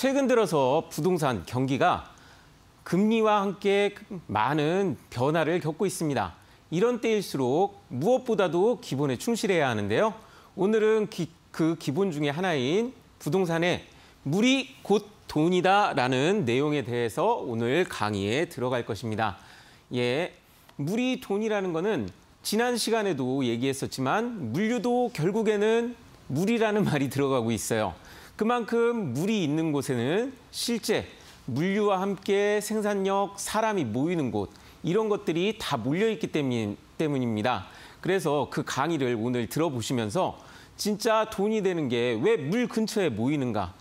최근 들어서 부동산 경기가 금리와 함께 많은 변화를 겪고 있습니다. 이런 때일수록 무엇보다도 기본에 충실해야 하는데요. 오늘은 기, 그 기본 중의 하나인 부동산에 물이 곧 돈이다라는 내용에 대해서 오늘 강의에 들어갈 것입니다. 예, 물이 돈이라는 것은 지난 시간에도 얘기했었지만 물류도 결국에는 물이라는 말이 들어가고 있어요. 그만큼 물이 있는 곳에는 실제 물류와 함께 생산력, 사람이 모이는 곳 이런 것들이 다 몰려있기 때문입니다. 그래서 그 강의를 오늘 들어보시면서 진짜 돈이 되는 게 왜 물 근처에 모이는가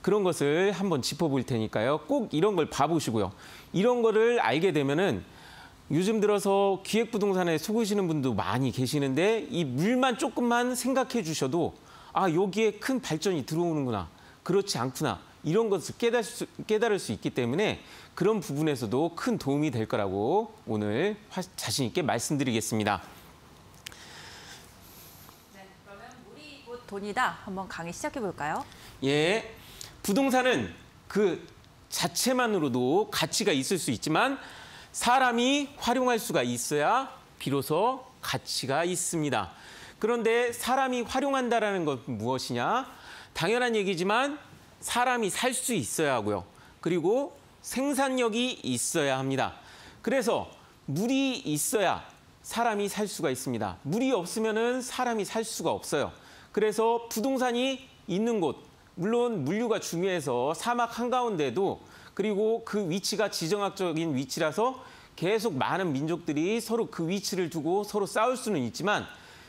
그런 것을 한번 짚어볼 테니까요. 꼭 이런 걸 봐보시고요. 이런 거를 알게 되면은 요즘 들어서 기획부동산에 속으시는 분도 많이 계시는데 이 물만 조금만 생각해 주셔도 아 여기에 큰 발전이 들어오는구나. 그렇지 않구나. 이런 것을 깨달을 수, 깨달을 수 있기 때문에 그런 부분에서도 큰 도움이 될 거라고 오늘 화, 자신 있게 말씀드리겠습니다. 네, 그러면 물이 곧 돈이다. 한번 강의 시작해 볼까요? 예, 부동산은 그 자체만으로도 가치가 있을 수 있지만 사람이 활용할 수가 있어야 비로소 가치가 있습니다. 그런데 사람이 활용한다라건 무엇이냐? 당연한 얘기지만 사람이 살 수 있어야 하고요. 그리고 생산력이 있어야 합니다. 그래서 물이 있어야 사람이 살 수가 있습니다. 물이 없으면 사람이 살 수가 없어요. 그래서 부동산이 있는 곳, 물론 물류가 중요해서 사막 한가운데도 그리고 그 위치가 지정학적인 위치라서 계속 많은 민족들이 서로 그 위치를 두고 서로 싸울 수는 있지만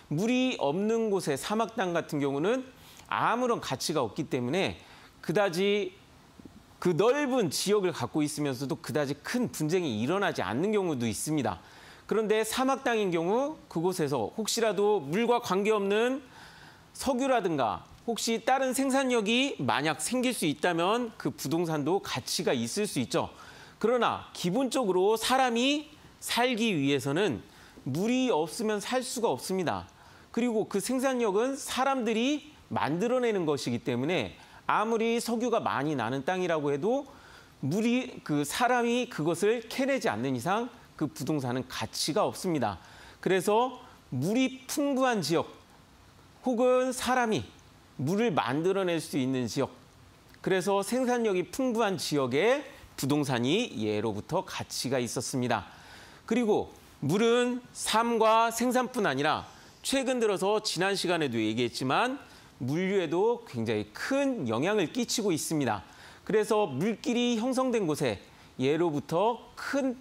물이 없는 곳의 사막땅 같은 경우는 아무런 가치가 없기 때문에 그다지 그 넓은 지역을 갖고 있으면서도 그다지 큰 분쟁이 일어나지 않는 경우도 있습니다. 그런데 사막 땅인 경우 그곳에서 혹시라도 물과 관계없는 석유라든가 혹시 다른 생산력이 만약 생길 수 있다면 그 부동산도 가치가 있을 수 있죠. 그러나 기본적으로 사람이 살기 위해서는 물이 없으면 살 수가 없습니다. 그리고 그 생산력은 사람들이 만들어내는 것이기 때문에 아무리 석유가 많이 나는 땅이라고 해도 물이 그 사람이 그것을 캐내지 않는 이상 그 부동산은 가치가 없습니다. 그래서 물이 풍부한 지역 혹은 사람이 물을 만들어낼 수 있는 지역 그래서 생산력이 풍부한 지역에 부동산이 예로부터 가치가 있었습니다. 그리고 물은 삶과 생산뿐 아니라 최근 들어서 지난 시간에도 얘기했지만 물류에도 굉장히 큰 영향을 끼치고 있습니다. 그래서 물길이 형성된 곳에 예로부터 큰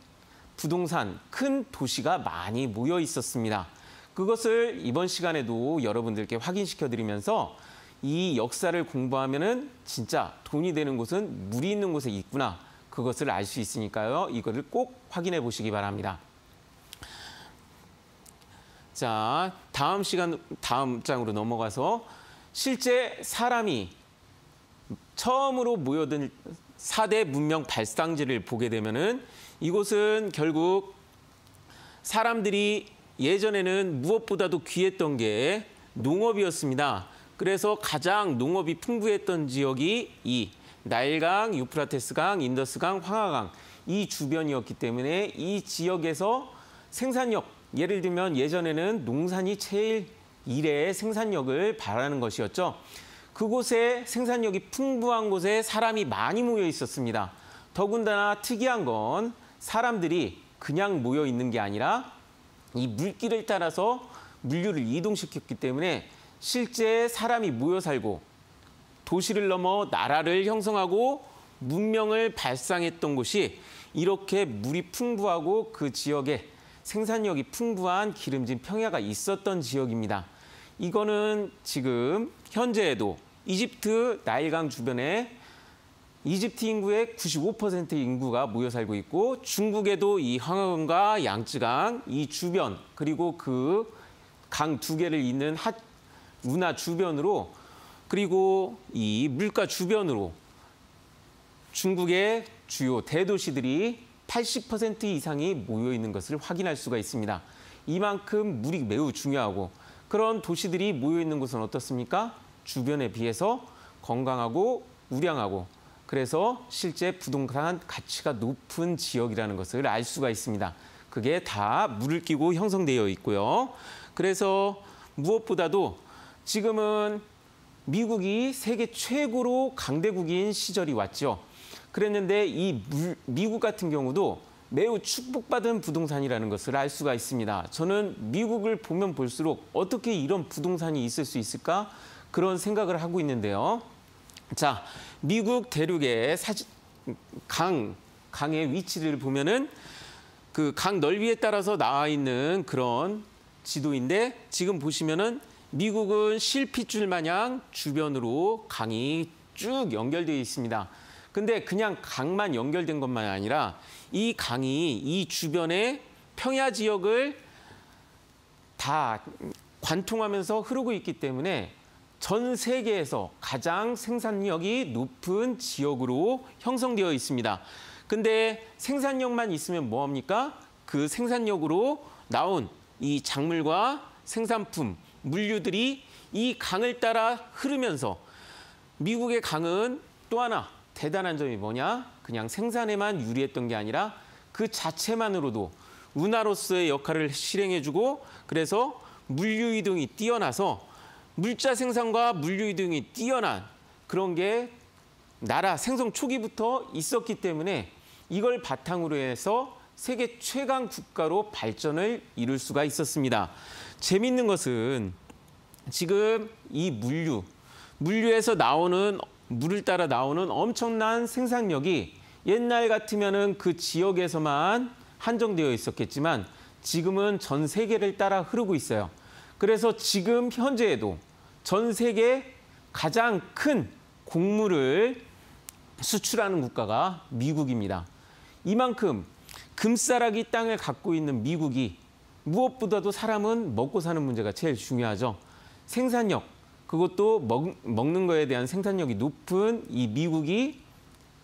부동산, 큰 도시가 많이 모여 있었습니다. 그것을 이번 시간에도 여러분들께 확인시켜 드리면서 이 역사를 공부하면 진짜 돈이 되는 곳은 물이 있는 곳에 있구나. 그것을 알 수 있으니까요. 이거를 꼭 확인해 보시기 바랍니다. 자, 다음 시간 다음 장으로 넘어가서 실제 사람이 처음으로 모여든 4대 문명 발상지를 보게 되면은 이곳은 결국 사람들이 예전에는 무엇보다도 귀했던 게 농업이었습니다. 그래서 가장 농업이 풍부했던 지역이 이 나일강, 유프라테스강, 인더스강, 황하강 이 주변이었기 때문에 이 지역에서 생산력 예를 들면 예전에는 농산이 제일 일의 생산력을 바라는 것이었죠. 그곳에 생산력이 풍부한 곳에 사람이 많이 모여 있었습니다. 더군다나 특이한 건 사람들이 그냥 모여 있는 게 아니라 이 물길을 따라서 물류를 이동시켰기 때문에 실제 사람이 모여 살고 도시를 넘어 나라를 형성하고 문명을 발상했던 곳이 이렇게 물이 풍부하고 그 지역에 생산력이 풍부한 기름진 평야가 있었던 지역입니다. 이거는 지금 현재에도 이집트 나일강 주변에 이집트 인구의 95% 인구가 모여 살고 있고 중국에도 이황하강과 양쯔강 이 주변 그리고 그 강 두 개를 잇는 하, 운하 주변으로 그리고 이 물가 주변으로 중국의 주요 대도시들이 80% 이상이 모여 있는 것을 확인할 수가 있습니다. 이만큼 물이 매우 중요하고 그런 도시들이 모여 있는 곳은 어떻습니까? 주변에 비해서 건강하고 우량하고 그래서 실제 부동산 가치가 높은 지역이라는 것을 알 수가 있습니다. 그게 다 물을 끼고 형성되어 있고요. 그래서 무엇보다도 지금은 미국이 세계 최고로 강대국인 시절이 왔죠. 그랬는데 이 물, 미국 같은 경우도 매우 축복받은 부동산이라는 것을 알 수가 있습니다. 저는 미국을 보면 볼수록 어떻게 이런 부동산이 있을 수 있을까 그런 생각을 하고 있는데요. 자, 미국 대륙의 강, 강의 위치를 보면은 그 강 넓이에 따라서 나와 있는 그런 지도인데 지금 보시면은 미국은 실핏줄 마냥 주변으로 강이 쭉 연결되어 있습니다. 근데 그냥 강만 연결된 것만 아니라 이 강이 이 주변의 평야 지역을 다 관통하면서 흐르고 있기 때문에 전 세계에서 가장 생산력이 높은 지역으로 형성되어 있습니다. 근데 생산력만 있으면 뭐합니까? 그 생산력으로 나온 이 작물과 생산품, 물류들이 이 강을 따라 흐르면서 미국의 강은 또 하나 대단한 점이 뭐냐? 그냥 생산에만 유리했던 게 아니라 그 자체만으로도 운하로서의 역할을 실행해주고 그래서 물류 이동이 뛰어나서 물자 생산과 물류 이동이 뛰어난 그런 게 나라 생성 초기부터 있었기 때문에 이걸 바탕으로 해서 세계 최강 국가로 발전을 이룰 수가 있었습니다. 재밌는 것은 지금 이 물류, 물류에서 나오는 물을 따라 나오는 엄청난 생산력이 옛날 같으면그 지역에서만 한정되어 있었겠지만 지금은 전 세계를 따라 흐르고 있어요. 그래서 지금 현재에도 전 세계 가장 큰 곡물을 수출하는 국가가 미국입니다. 이만큼 금싸라기 땅을 갖고 있는 미국이 무엇보다도 사람은 먹고 사는 문제가 제일 중요하죠. 생산력, 그것도 먹, 먹는 거에 대한 생산력이 높은 이 미국이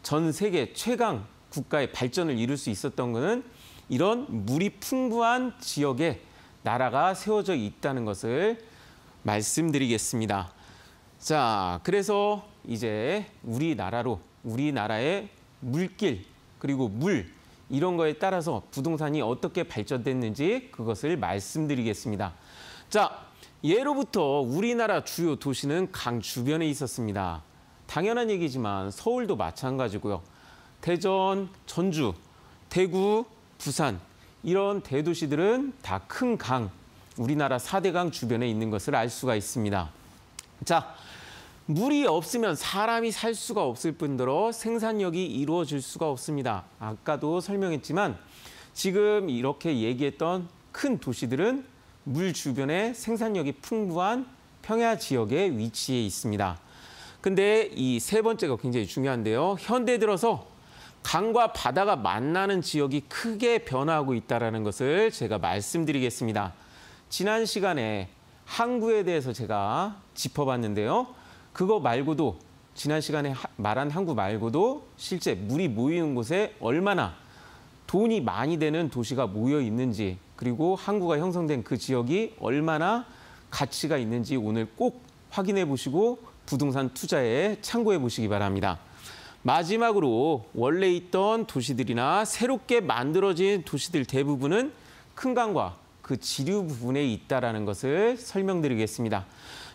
전 세계 최강 국가의 발전을 이룰 수 있었던 것은 이런 물이 풍부한 지역에 나라가 세워져 있다는 것을 말씀드리겠습니다. 자, 그래서 이제 우리나라로 우리나라의 물길 그리고 물 이런 거에 따라서 부동산이 어떻게 발전됐는지 그것을 말씀드리겠습니다. 자, 예로부터 우리나라 주요 도시는 강 주변에 있었습니다. 당연한 얘기지만 서울도 마찬가지고요. 대전, 전주, 대구, 부산 이런 대도시들은 다 큰 강, 우리나라 4대강 주변에 있는 것을 알 수가 있습니다. 자, 물이 없으면 사람이 살 수가 없을 뿐더러 생산력이 이루어질 수가 없습니다. 아까도 설명했지만 지금 이렇게 얘기했던 큰 도시들은 물 주변에 생산력이 풍부한 평야 지역에 위치해 있습니다. 근데 이 세 번째가 굉장히 중요한데요. 현대 들어서 강과 바다가 만나는 지역이 크게 변화하고 있다는 것을 제가 말씀드리겠습니다. 지난 시간에 항구에 대해서 제가 짚어봤는데요. 그거 말고도 지난 시간에 말한 항구 말고도 실제 물이 모이는 곳에 얼마나 돈이 많이 되는 도시가 모여 있는지 그리고 항구가 형성된 그 지역이 얼마나 가치가 있는지 오늘 꼭 확인해 보시고 부동산 투자에 참고해 보시기 바랍니다. 마지막으로 원래 있던 도시들이나 새롭게 만들어진 도시들 대부분은 큰강과 그 지류 부분에 있다라 것을 설명드리겠습니다.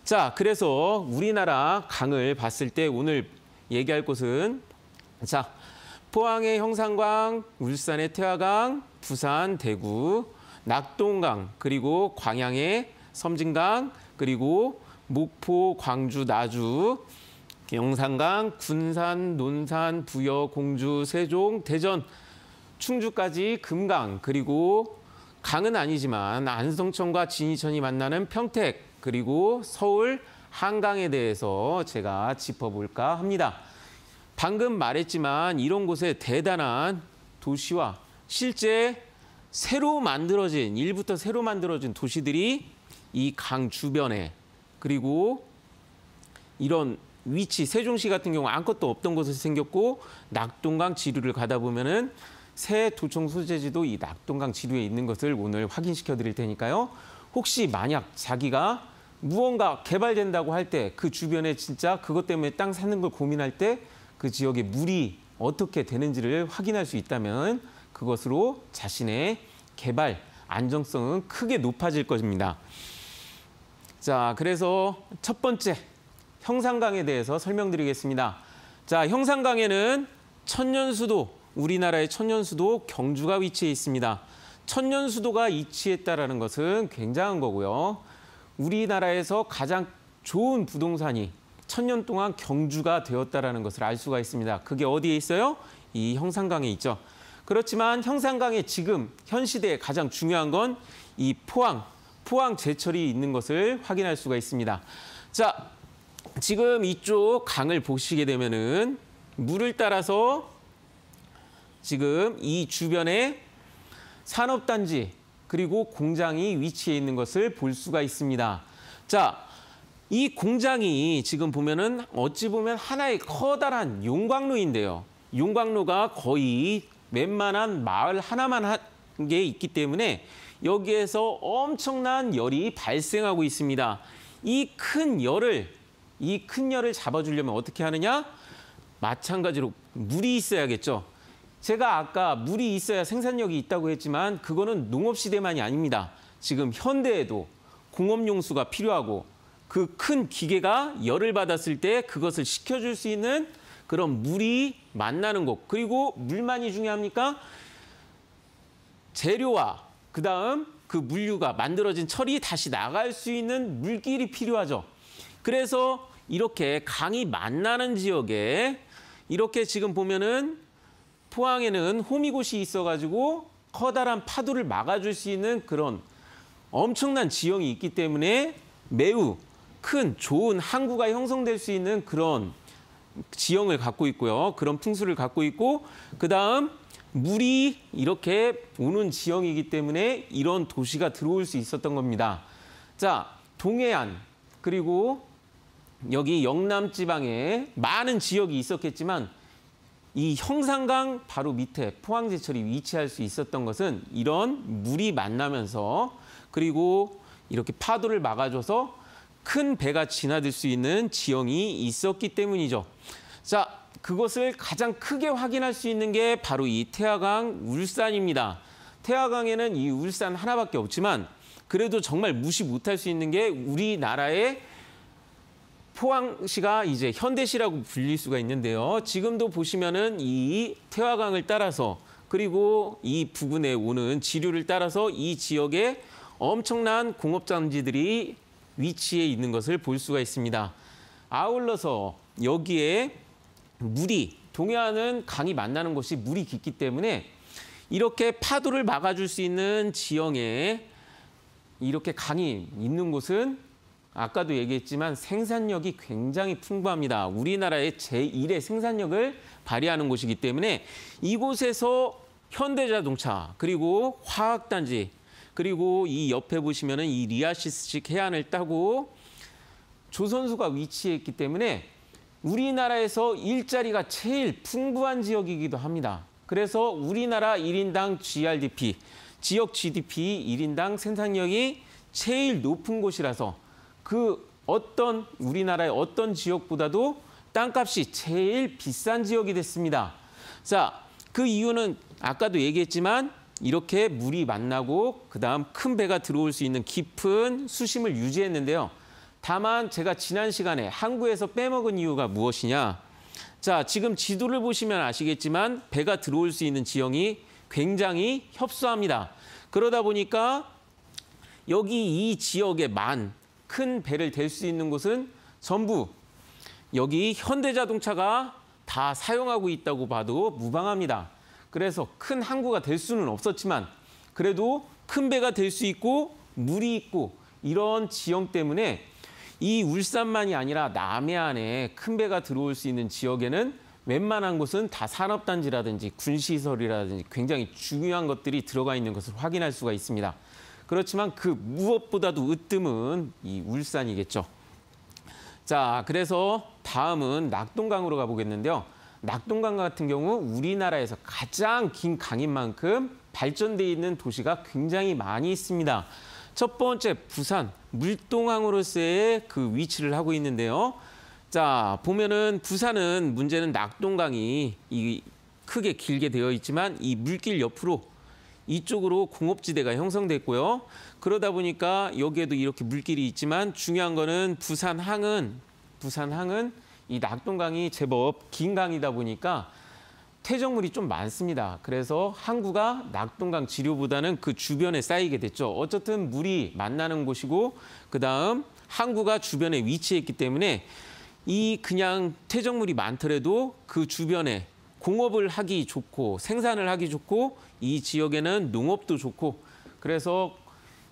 자, 그래서 우리나라 강을 봤을 때 오늘 얘기할 곳은 자, 포항의 형산강, 울산의 태화강, 부산, 대구, 낙동강 그리고 광양의 섬진강 그리고 목포, 광주, 나주, 영산강, 군산, 논산, 부여, 공주, 세종, 대전, 충주까지 금강 그리고 강은 아니지만 안성천과 진이천이 만나는 평택 그리고 서울 한강에 대해서 제가 짚어볼까 합니다. 방금 말했지만 이런 곳에 대단한 도시와 실제 새로 만들어진 일부터 새로 만들어진 도시들이 이 강 주변에 그리고 이런 위치 세종시 같은 경우 아무것도 없던 곳에서 생겼고 낙동강 지류를 가다 보면은 새 도청 소재지도 이 낙동강 지류에 있는 것을 오늘 확인시켜 드릴 테니까요. 혹시 만약 자기가 무언가 개발된다고 할 때 그 주변에 진짜 그것 때문에 땅 사는 걸 고민할 때 그 지역의 물이 어떻게 되는지를 확인할 수 있다면 그것으로 자신의 개발 안정성은 크게 높아질 것입니다. 자, 그래서 첫 번째 형상강에 대해서 설명드리겠습니다. 자, 형상강에는 천년수도, 우리나라의 천년수도 경주가 위치해 있습니다. 천년수도가 위치했다라는 것은 굉장한 거고요. 우리나라에서 가장 좋은 부동산이 천년 동안 경주가 되었다라는 것을 알 수가 있습니다. 그게 어디에 있어요? 이 형산강에 있죠. 그렇지만 형산강의 지금 현 시대에 가장 중요한 건 이 포항, 포항 제철이 있는 것을 확인할 수가 있습니다. 자, 지금 이쪽 강을 보시게 되면은 물을 따라서 지금 이 주변에 산업단지 그리고 공장이 위치해 있는 것을 볼 수가 있습니다. 자, 이 공장이 지금 보면은 어찌 보면 하나의 커다란 용광로인데요. 용광로가 거의 웬만한 마을 하나만 한 게 있기 때문에 여기에서 엄청난 열이 발생하고 있습니다. 이 큰 열을 이 큰 열을 잡아주려면 어떻게 하느냐? 마찬가지로 물이 있어야겠죠. 제가 아까 물이 있어야 생산력이 있다고 했지만 그거는 농업 시대만이 아닙니다. 지금 현대에도 공업 용수가 필요하고 그 큰 기계가 열을 받았을 때 그것을 식혀줄 수 있는 그런 물이 만나는 곳. 그리고 물만이 중요합니까? 재료와 그다음 그 물류가 만들어진 철이 다시 나갈 수 있는 물길이 필요하죠. 그래서 이렇게 강이 만나는 지역에 이렇게 지금 보면은 포항에는 호미곶이 있어가지고 커다란 파도를 막아줄 수 있는 그런 엄청난 지형이 있기 때문에 매우 큰 좋은 항구가 형성될 수 있는 그런 지형을 갖고 있고요. 그런 풍수를 갖고 있고 그다음 물이 이렇게 오는 지형이기 때문에 이런 도시가 들어올 수 있었던 겁니다. 자, 동해안 그리고 여기 영남 지방에 많은 지역이 있었겠지만 이 형산강 바로 밑에 포항제철이 위치할 수 있었던 것은 이런 물이 만나면서 그리고 이렇게 파도를 막아줘서 큰 배가 지나들 수 있는 지형이 있었기 때문이죠. 자, 그것을 가장 크게 확인할 수 있는 게 바로 이 태화강 울산입니다. 태화강에는 이 울산 하나밖에 없지만 그래도 정말 무시 못할 수 있는 게 우리나라의 포항시가 이제 현대시라고 불릴 수가 있는데요. 지금도 보시면은 이 태화강을 따라서 그리고 이 부근에 오는 지류를 따라서 이 지역에 엄청난 공업장지들이 위치에 있는 것을 볼 수가 있습니다. 아울러서 여기에 물이 동해안은 강이 만나는 곳이 물이 깊기 때문에 이렇게 파도를 막아줄 수 있는 지형에 이렇게 강이 있는 곳은 아까도 얘기했지만 생산력이 굉장히 풍부합니다. 우리나라의 제1의 생산력을 발휘하는 곳이기 때문에 이곳에서 현대자동차 그리고 화학단지 그리고 이 옆에 보시면은 이 리아시스식 해안을 따고 조선수가 위치했기 때문에 우리나라에서 일자리가 제일 풍부한 지역이기도 합니다. 그래서 우리나라 1인당 GRDP, 지역 GDP 1인당 생산력이 제일 높은 곳이라서 그 어떤 우리나라의 어떤 지역보다도 땅값이 제일 비싼 지역이 됐습니다. 자, 그 이유는 아까도 얘기했지만 이렇게 물이 만나고 그다음 큰 배가 들어올 수 있는 깊은 수심을 유지했는데요. 다만 제가 지난 시간에 항구에서 빼먹은 이유가 무엇이냐. 자, 지금 지도를 보시면 아시겠지만 배가 들어올 수 있는 지형이 굉장히 협소합니다. 그러다 보니까 여기 이 지역에 만큰 배를 댈 수 있는 곳은 전부 여기 현대자동차가 다 사용하고 있다고 봐도 무방합니다. 그래서 큰 항구가 될 수는 없었지만 그래도 큰 배가 될 수 있고 물이 있고 이런 지형 때문에 이 울산만이 아니라 남해안에 큰 배가 들어올 수 있는 지역에는 웬만한 곳은 다 산업단지라든지 군시설이라든지 굉장히 중요한 것들이 들어가 있는 것을 확인할 수가 있습니다. 그렇지만 그 무엇보다도 으뜸은 이 울산이겠죠. 자, 그래서 다음은 낙동강으로 가보겠는데요. 낙동강 같은 경우 우리나라에서 가장 긴 강인 만큼 발전돼 있는 도시가 굉장히 많이 있습니다. 첫 번째 부산 물동항으로서의 그 위치를 하고 있는데요. 자 보면은 부산은 문제는 낙동강이 이 크게 길게 되어 있지만 이 물길 옆으로 이쪽으로 공업지대가 형성됐고요. 그러다 보니까 여기에도 이렇게 물길이 있지만 중요한 거는 부산항은 부산항은 이 낙동강이 제법 긴 강이다 보니까 퇴적물이 좀 많습니다. 그래서 항구가 낙동강 지류보다는 그 주변에 쌓이게 됐죠. 어쨌든 물이 만나는 곳이고 그다음 항구가 주변에 위치했기 때문에 이 그냥 퇴적물이 많더라도 그 주변에 공업을 하기 좋고 생산을 하기 좋고 이 지역에는 농업도 좋고 그래서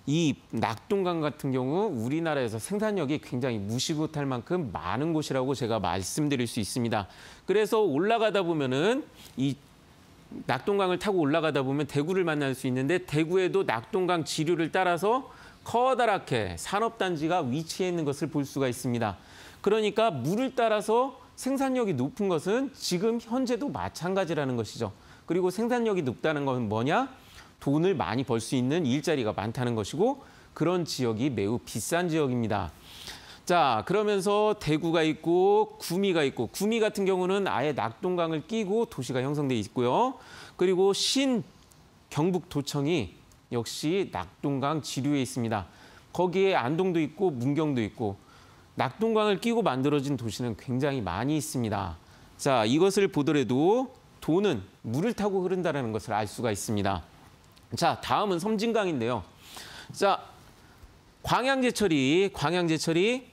이 낙동강 같은 경우 우리나라에서 생산력이 굉장히 무시 못할 만큼 많은 곳이라고 제가 말씀드릴 수 있습니다. 그래서 올라가다 보면은 이 낙동강을 타고 올라가다 보면 대구를 만날 수 있는데 대구에도 낙동강 지류를 따라서 커다랗게 산업단지가 위치해 있는 것을 볼 수가 있습니다. 그러니까 물을 따라서 생산력이 높은 것은 지금 현재도 마찬가지라는 것이죠. 그리고 생산력이 높다는 건 뭐냐? 돈을 많이 벌 수 있는 일자리가 많다는 것이고 그런 지역이 매우 비싼 지역입니다. 자, 그러면서 대구가 있고 구미가 있고 구미 같은 경우는 아예 낙동강을 끼고 도시가 형성돼 있고요. 그리고 신 경북도청이 역시 낙동강 지류에 있습니다. 거기에 안동도 있고 문경도 있고 낙동강을 끼고 만들어진 도시는 굉장히 많이 있습니다. 자, 이것을 보더라도 돈은 물을 타고 흐른다는 것을 알 수가 있습니다. 자, 다음은 섬진강인데요. 자, 광양제철이 광양제철이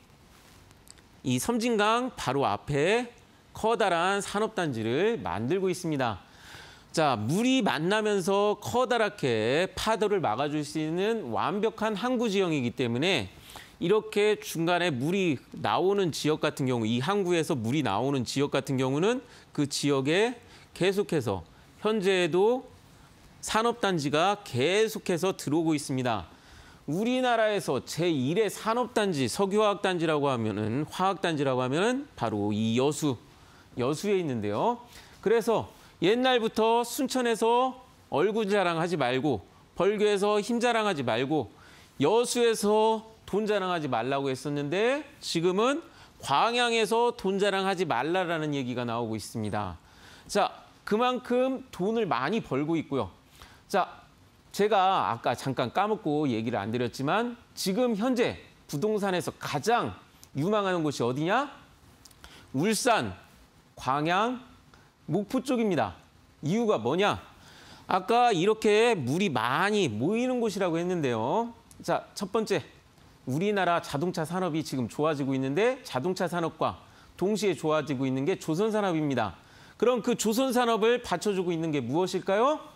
이 섬진강 바로 앞에 커다란 산업단지를 만들고 있습니다. 자, 물이 만나면서 커다랗게 파도를 막아줄 수 있는 완벽한 항구 지형이기 때문에 이렇게 중간에 물이 나오는 지역 같은 경우, 이 항구에서 물이 나오는 지역 같은 경우는 그 지역에 계속해서 현재에도 산업단지가 계속해서 들어오고 있습니다. 우리나라에서 제1의 산업단지, 석유화학단지라고 하면은 화학단지라고 하면은 바로 이 여수, 여수에 있는데요. 그래서 옛날부터 순천에서 얼굴 자랑하지 말고 벌교에서 힘 자랑하지 말고 여수에서 돈 자랑하지 말라고 했었는데 지금은 광양에서 돈 자랑하지 말라라는 얘기가 나오고 있습니다. 자, 그만큼 돈을 많이 벌고 있고요. 자, 제가 아까 잠깐 까먹고 얘기를 안 드렸지만 지금 현재 부동산에서 가장 유망하는 곳이 어디냐? 울산, 광양, 목포 쪽입니다. 이유가 뭐냐? 아까 이렇게 물이 많이 모이는 곳이라고 했는데요. 자, 첫 번째. 우리나라 자동차 산업이 지금 좋아지고 있는데 자동차 산업과 동시에 좋아지고 있는 게 조선 산업입니다. 그럼 그 조선 산업을 받쳐주고 있는 게 무엇일까요?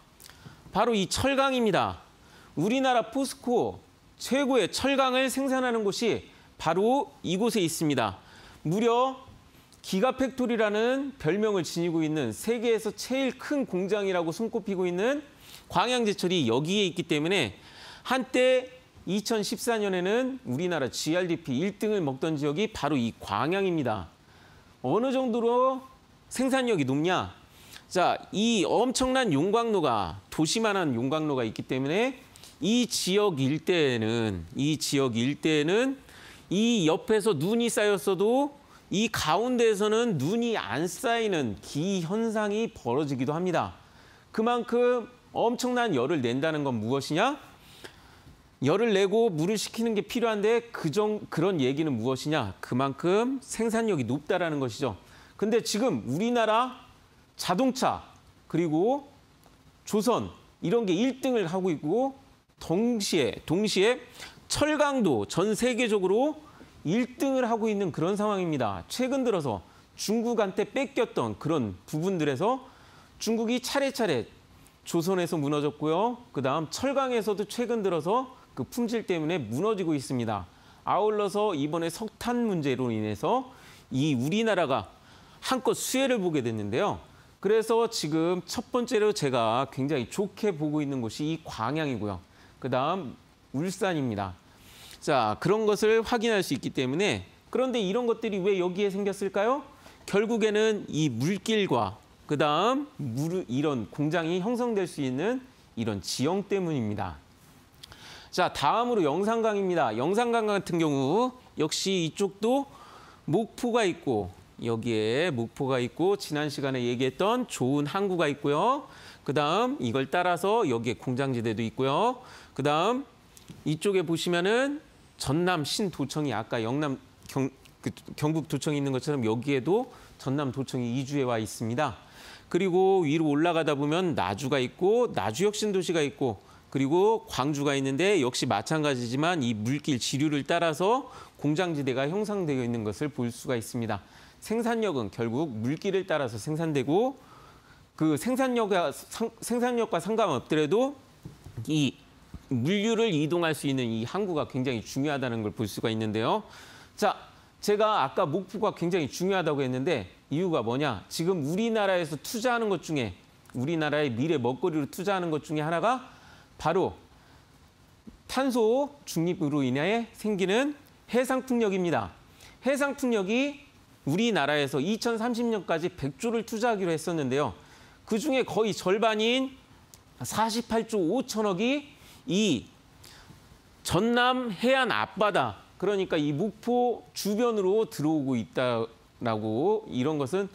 바로 이 철강입니다. 우리나라 포스코 최고의 철강을 생산하는 곳이 바로 이곳에 있습니다. 무려 기가팩토리라는 별명을 지니고 있는 세계에서 제일 큰 공장이라고 손꼽히고 있는 광양제철이 여기에 있기 때문에 한때 2014년에는 우리나라 GRDP 1등을 먹던 지역이 바로 이 광양입니다. 어느 정도로 생산력이 높냐? 자, 이 엄청난 용광로가 도시만한 용광로가 있기 때문에 이 지역 일대에는 이 지역 일대에는 이 옆에서 눈이 쌓였어도 이 가운데에서는 눈이 안 쌓이는 기 현상이 벌어지기도 합니다. 그만큼 엄청난 열을 낸다는 건 무엇이냐? 열을 내고 물을 식히는 게 필요한데 그 정, 그런 얘기는 무엇이냐? 그만큼 생산력이 높다라는 것이죠. 근데 지금 우리나라 자동차 그리고 조선 이런 게 1등을 하고 있고 동시에 동시에 철강도 전 세계적으로 1등을 하고 있는 그런 상황입니다. 최근 들어서 중국한테 뺏겼던 그런 부분들에서 중국이 차례차례 조선에서 무너졌고요. 그다음 철강에서도 최근 들어서 그 품질 때문에 무너지고 있습니다. 아울러서 이번에 석탄 문제로 인해서 이 우리나라가 한껏 수혜를 보게 됐는데요. 그래서 지금 첫 번째로 제가 굉장히 좋게 보고 있는 곳이 이 광양이고요. 그다음 울산입니다. 자, 그런 것을 확인할 수 있기 때문에 그런데 이런 것들이 왜 여기에 생겼을까요? 결국에는 이 물길과 그다음 물 이런 공장이 형성될 수 있는 이런 지형 때문입니다. 자, 다음으로 영산강입니다. 영산강 같은 경우 역시 이쪽도 목포가 있고 여기에 목포가 있고 지난 시간에 얘기했던 좋은 항구가 있고요. 그다음 이걸 따라서 여기에 공장지대도 있고요. 그다음 이쪽에 보시면은 전남 신도청이 아까 영남 경, 그 경북 도청이 있는 것처럼 여기에도 전남 도청이 이주해 와 있습니다. 그리고 위로 올라가다 보면 나주가 있고 나주 혁신도시가 있고 그리고 광주가 있는데 역시 마찬가지지만 이 물길 지류를 따라서 공장지대가 형성되어 있는 것을 볼 수가 있습니다. 생산력은 결국 물기를 따라서 생산되고 그 생산력과 상, 생산력과 상관없더라도 이 물류를 이동할 수 있는 이 항구가 굉장히 중요하다는 걸 볼 수가 있는데요. 자, 제가 아까 목포가 굉장히 중요하다고 했는데 이유가 뭐냐? 지금 우리나라에서 투자하는 것 중에 우리나라의 미래 먹거리로 투자하는 것 중에 하나가 바로 탄소 중립으로 인해 생기는 해상 풍력입니다. 해상 풍력이 우리나라에서 2030년까지 100조를 투자하기로 했었는데요. 그중에 거의 절반인 48조 5천억이 이 전남 해안 앞바다 그러니까 이 목포 주변으로 들어오고 있다라고 이런 것은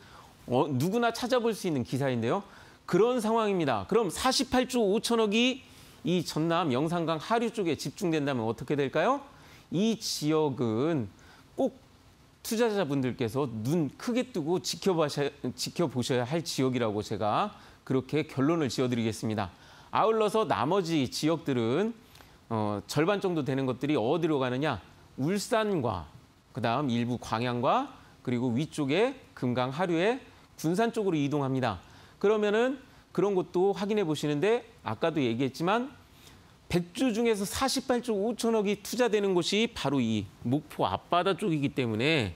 어, 누구나 찾아볼 수 있는 기사인데요. 그런 상황입니다. 그럼 48조 5천억이 이 전남 영산강 하류 쪽에 집중된다면 어떻게 될까요? 이 지역은 꼭 투자자분들께서 눈 크게 뜨고 지켜보셔야, 지켜보셔야 할 지역이라고 제가 그렇게 결론을 지어드리겠습니다. 아울러서 나머지 지역들은 어, 절반 정도 되는 것들이 어디로 가느냐? 울산과 그다음 일부 광양과 그리고 위쪽에 금강 하류에 군산 쪽으로 이동합니다. 그러면은 그런 것도 확인해 보시는데 아까도 얘기했지만 100주 중에서 48조 5천억이 투자되는 곳이 바로 이 목포 앞바다 쪽이기 때문에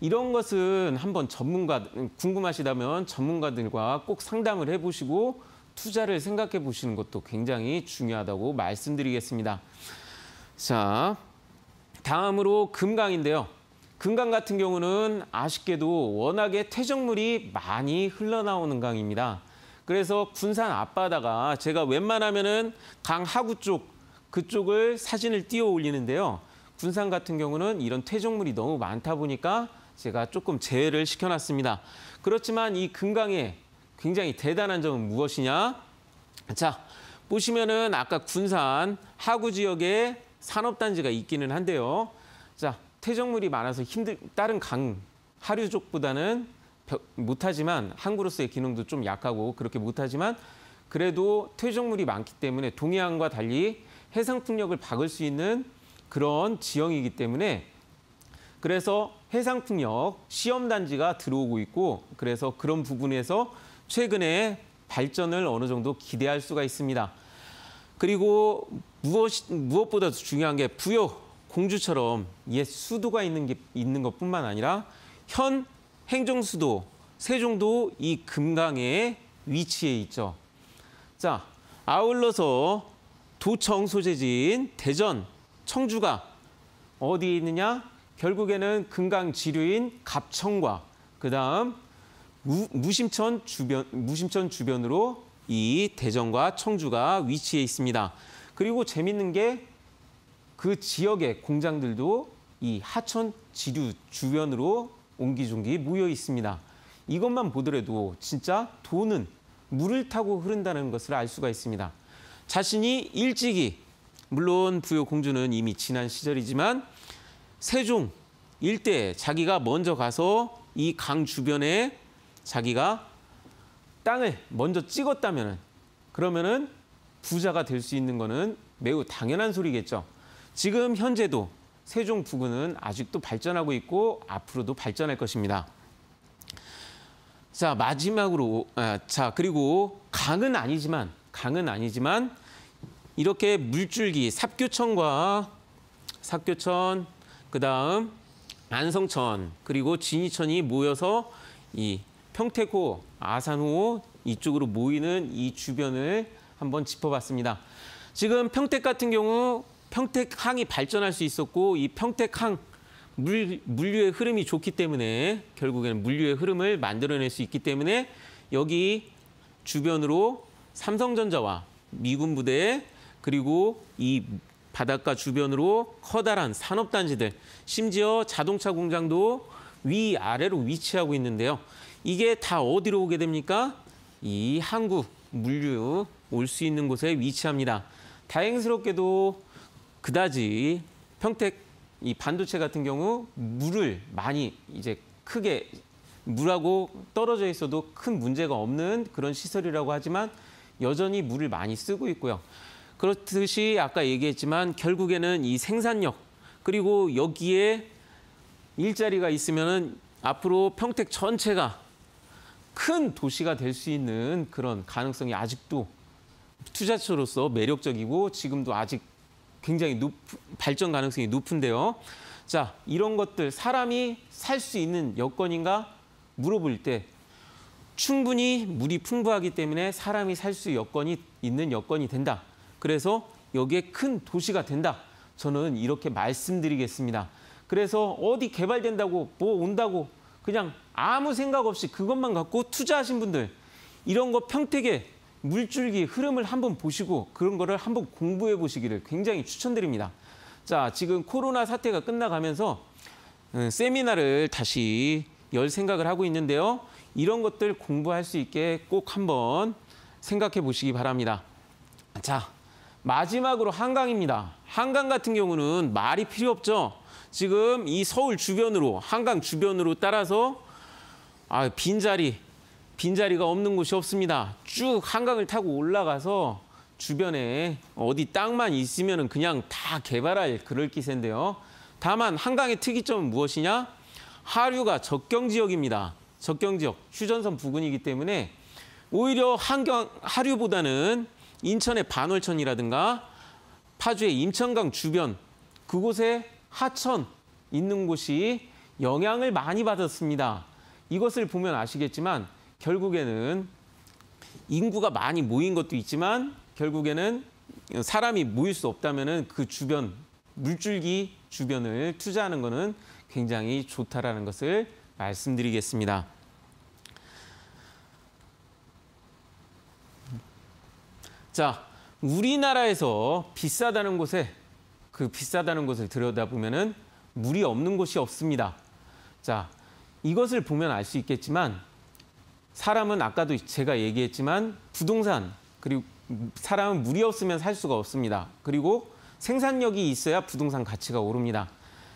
이런 것은 한번 전문가 궁금하시다면 전문가들과 꼭 상담을 해보시고 투자를 생각해 보시는 것도 굉장히 중요하다고 말씀드리겠습니다. 자, 다음으로 금강인데요. 금강 같은 경우는 아쉽게도 워낙에 퇴적물이 많이 흘러나오는 강입니다. 그래서 군산 앞바다가 제가 웬만하면은 강 하구 쪽 그쪽을 사진을 띄워 올리는데요. 군산 같은 경우는 이런 퇴적물이 너무 많다 보니까 제가 조금 제외를 시켜놨습니다. 그렇지만 이 금강의 굉장히 대단한 점은 무엇이냐? 자, 보시면은 아까 군산 하구 지역에 산업단지가 있기는 한데요. 자, 퇴적물이 많아서 힘들 다른 강 하류 쪽보다는 못하지만 항구로서의 기능도 좀 약하고 그렇게 못하지만 그래도 퇴적물이 많기 때문에 동해안과 달리 해상 풍력을 박을 수 있는 그런 지형이기 때문에 그래서 해상 풍력 시험 단지가 들어오고 있고 그래서 그런 부분에서 최근에 발전을 어느 정도 기대할 수가 있습니다. 그리고 무엇 무엇보다 도 중요한 게 부여 공주처럼 옛 수도가 있는 게 있는 것뿐만 아니라 현 행정수도 세종도 이 금강에 위치해 있죠. 자, 아울러서 도청 소재지인 대전, 청주가 어디에 있느냐? 결국에는 금강 지류인 갑청과 그다음 무, 심천 주변 무심천 주변으로 이 대전과 청주가 위치해 있습니다. 그리고 재밌는 게 그 지역의 공장들도 이 하천 지류 주변으로 옹기종기 모여 있습니다. 이것만 보더라도 진짜 돈은 물을 타고 흐른다는 것을 알 수가 있습니다. 자신이 일찍이 물론 부여 공주는 이미 지난 시절이지만 세종 일대 자기가 먼저 가서 이 강 주변에 자기가 땅을 먼저 찍었다면 그러면은 부자가 될 수 있는 거는 매우 당연한 소리겠죠. 지금 현재도 세종 부근은 아직도 발전하고 있고 앞으로도 발전할 것입니다. 자, 마지막으로 아, 자, 그리고 강은 아니지만 강은 아니지만 이렇게 물줄기 삽교천과 삽교천 그다음 안성천 그리고 진이천이 모여서 이 평택호, 아산호 이쪽으로 모이는 이 주변을 한번 짚어봤습니다. 지금 평택 같은 경우 평택항이 발전할 수 있었고 이 평택항 물, 물류의 흐름이 좋기 때문에 결국에는 물류의 흐름을 만들어낼 수 있기 때문에 여기 주변으로 삼성전자와 미군 부대 그리고 이 바닷가 주변으로 커다란 산업단지들 심지어 자동차 공장도 위아래로 위치하고 있는데요. 이게 다 어디로 오게 됩니까? 이 한국 물류 올 수 있는 곳에 위치합니다. 다행스럽게도 그다지 평택 이 반도체 같은 경우 물을 많이 이제 크게 물하고 떨어져 있어도 큰 문제가 없는 그런 시설이라고 하지만 여전히 물을 많이 쓰고 있고요. 그렇듯이 아까 얘기했지만 결국에는 이 생산력 그리고 여기에 일자리가 있으면 앞으로 평택 전체가 큰 도시가 될 수 있는 그런 가능성이 아직도 투자처로서 매력적이고 지금도 아직 굉장히 높, 발전 가능성이 높은데요. 자, 이런 것들 사람이 살 수 있는 여건인가 물어볼 때 충분히 물이 풍부하기 때문에 사람이 살 수 여건이 있는 여건이 된다. 그래서 여기에 큰 도시가 된다. 저는 이렇게 말씀드리겠습니다. 그래서 어디 개발된다고 뭐 온다고 그냥 아무 생각 없이 그것만 갖고 투자하신 분들 이런 거 평택에 물줄기 흐름을 한번 보시고 그런 거를 한번 공부해 보시기를 굉장히 추천드립니다. 자, 지금 코로나 사태가 끝나가면서 어, 세미나를 다시 열 생각을 하고 있는데요. 이런 것들 공부할 수 있게 꼭 한번 생각해 보시기 바랍니다. 자, 마지막으로 한강입니다. 한강 같은 경우는 말이 필요 없죠. 지금 이 서울 주변으로, 한강 주변으로 따라서 아, 빈자리, 빈자리가 없는 곳이 없습니다. 쭉 한강을 타고 올라가서 주변에 어디 땅만 있으면 그냥 다 개발할 그럴 기세인데요. 다만 한강의 특이점은 무엇이냐? 하류가 적경 지역입니다. 적경 지역, 휴전선 부근이기 때문에 오히려 한강 하류보다는 인천의 반월천이라든가 파주의 임천강 주변 그곳에 하천 있는 곳이 영향을 많이 받았습니다. 이것을 보면 아시겠지만 결국에는 인구가 많이 모인 것도 있지만 결국에는 사람이 모일 수 없다면 그 주변, 물줄기 주변을 투자하는 것은 굉장히 좋다라는 것을 말씀드리겠습니다. 자, 우리나라에서 비싸다는 곳에 그 비싸다는 곳을 들여다보면은 물이 없는 곳이 없습니다. 자, 이것을 보면 알 수 있겠지만 사람은 아까도 제가 얘기했지만 부동산 그리고 사람은 물이 없으면 살 수가 없습니다. 그리고 생산력이 있어야 부동산 가치가 오릅니다.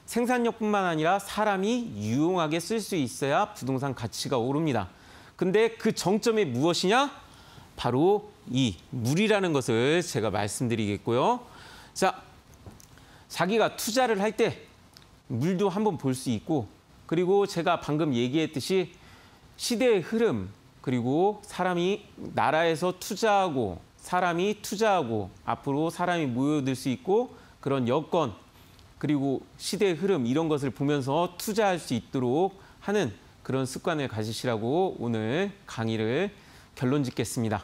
생산력뿐만 아니라 사람이 유용하게 쓸 수 있어야 부동산 가치가 오릅니다. 근데 그 정점이 무엇이냐? 바로 이 물이라는 것을 제가 말씀드리겠고요. 자, 자기가 투자를 할 때 물도 한번 볼 수 있고 그리고 제가 방금 얘기했듯이 시대의 흐름 그리고 사람이 나라에서 투자하고 사람이 투자하고 앞으로 사람이 모여들 수 있고 그런 여건 그리고 시대의 흐름 이런 것을 보면서 투자할 수 있도록 하는 그런 습관을 가지시라고 오늘 강의를 결론 짓겠습니다.